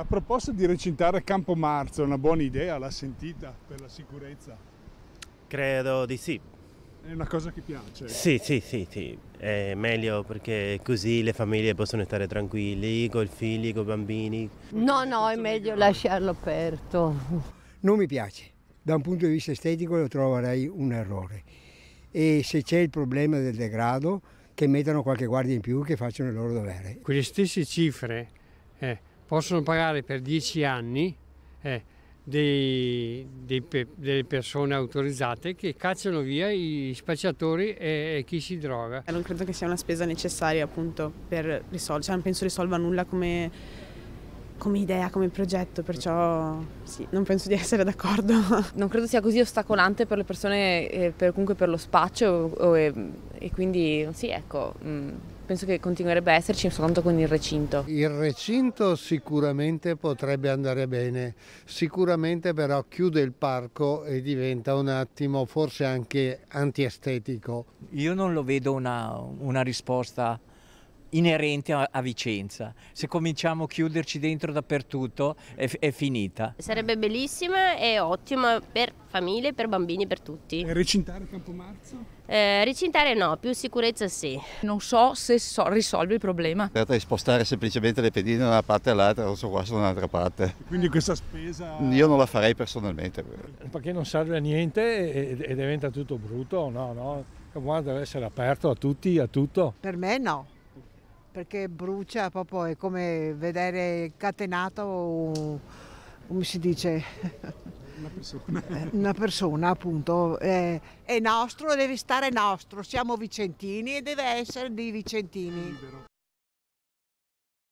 La proposta di recintare Campo Marzo è una buona idea, l'ha sentita per la sicurezza? Credo di sì. È una cosa che piace? Sì, sì, sì, sì. È meglio perché così le famiglie possono stare tranquilli, con i figli, con i bambini. No, no, è meglio lasciarlo aperto. Non mi piace. Da un punto di vista estetico lo troverei un errore. E se c'è il problema del degrado, che mettano qualche guardia in più che facciano il loro dovere. Quelle stesse cifre... Eh possono pagare per 10 anni eh, dei, dei, delle persone autorizzate che cacciano via i spacciatori e, e, chi si droga. Eh, non credo che sia una spesa necessaria appunto per risolvere, cioè non penso risolva nulla come come idea, come progetto, perciò sì, non penso di essere d'accordo. Non credo sia così ostacolante per le persone, eh, per, comunque per lo spaccio o, e, e, quindi sì, ecco. Mh mm, penso che continuerebbe a esserci soltanto con il recinto. Il recinto sicuramente potrebbe andare bene, sicuramente però chiude il parco e diventa un attimo forse anche antiestetico. Io non lo vedo una, una risposta inerente a, a, Vicenza. Se cominciamo a chiuderci dentro dappertutto è, è finita. Sarebbe bellissima e ottima per famiglie, per bambini, per tutti. E eh, recintare Campomarzo? Eh, recintare no, più sicurezza sì. Non so se so, risolve il problema. Certo di spostare semplicemente le pedine da una parte all'altra, non so qua sono un'altra parte. Quindi questa spesa... Io non la farei personalmente. Perché non serve a niente e, e diventa tutto brutto, no, no. Campo Marzo deve essere aperto a tutti, a tutto. Per me no perché brucia proprio, è come vedere catenato o come si dice? Una persona. Eh, una persona appunto, è, eh, è nostro, deve stare nostro, siamo vicentini e deve essere di vicentini.